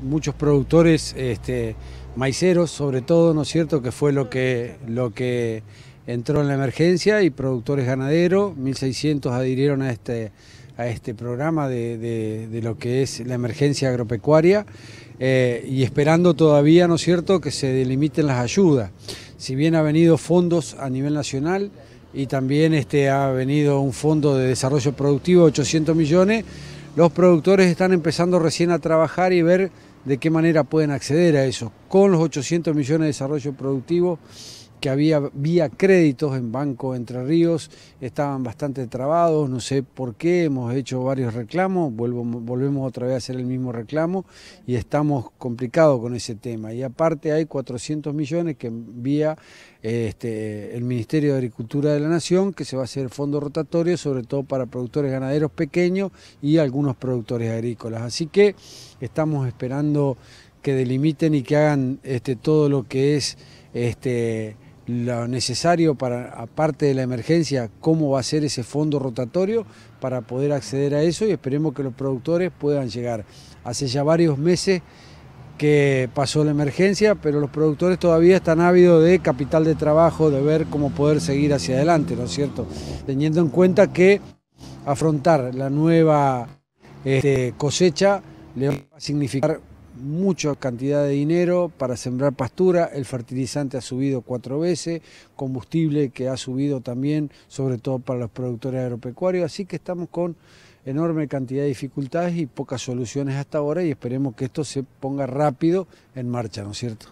Muchos productores este, maiceros, sobre todo, ¿no es cierto?, que fue lo que, lo que entró en la emergencia y productores ganaderos, 1.600 adhirieron a este, a este programa de, lo que es la emergencia agropecuaria eh, y esperando todavía, ¿no es cierto?, que se delimiten las ayudas. Si bien ha venido fondos a nivel nacional y también este, ha venido un fondo de desarrollo productivo 800 millones, los productores están empezando recién a trabajar y ver de qué manera pueden acceder a eso, con los 800 millones de desarrollo productivo que había vía créditos en Banco Entre Ríos, estaban bastante trabados, no sé por qué, hemos hecho varios reclamos, vuelvo, volvemos otra vez a hacer el mismo reclamo y estamos complicados con ese tema. Y aparte hay 400 millones que envía este, el Ministerio de Agricultura de la Nación, que se va a hacer fondo rotatorio, sobre todo para productores ganaderos pequeños y algunos productores agrícolas. Así que estamos esperando que delimiten y que hagan este, todo lo que es... Este, lo necesario para, aparte de la emergencia, cómo va a ser ese fondo rotatorio para poder acceder a eso y esperemos que los productores puedan llegar. Hace ya varios meses que pasó la emergencia, pero los productores todavía están ávidos de capital de trabajo, de ver cómo poder seguir hacia adelante, ¿no es cierto? Teniendo en cuenta que afrontar la nueva este, cosecha le va a significar mucha cantidad de dinero para sembrar pastura, el fertilizante ha subido cuatro veces, combustible que ha subido también, sobre todo para los productores agropecuarios, así que estamos con enorme cantidad de dificultades y pocas soluciones hasta ahora y esperemos que esto se ponga rápido en marcha, ¿no es cierto?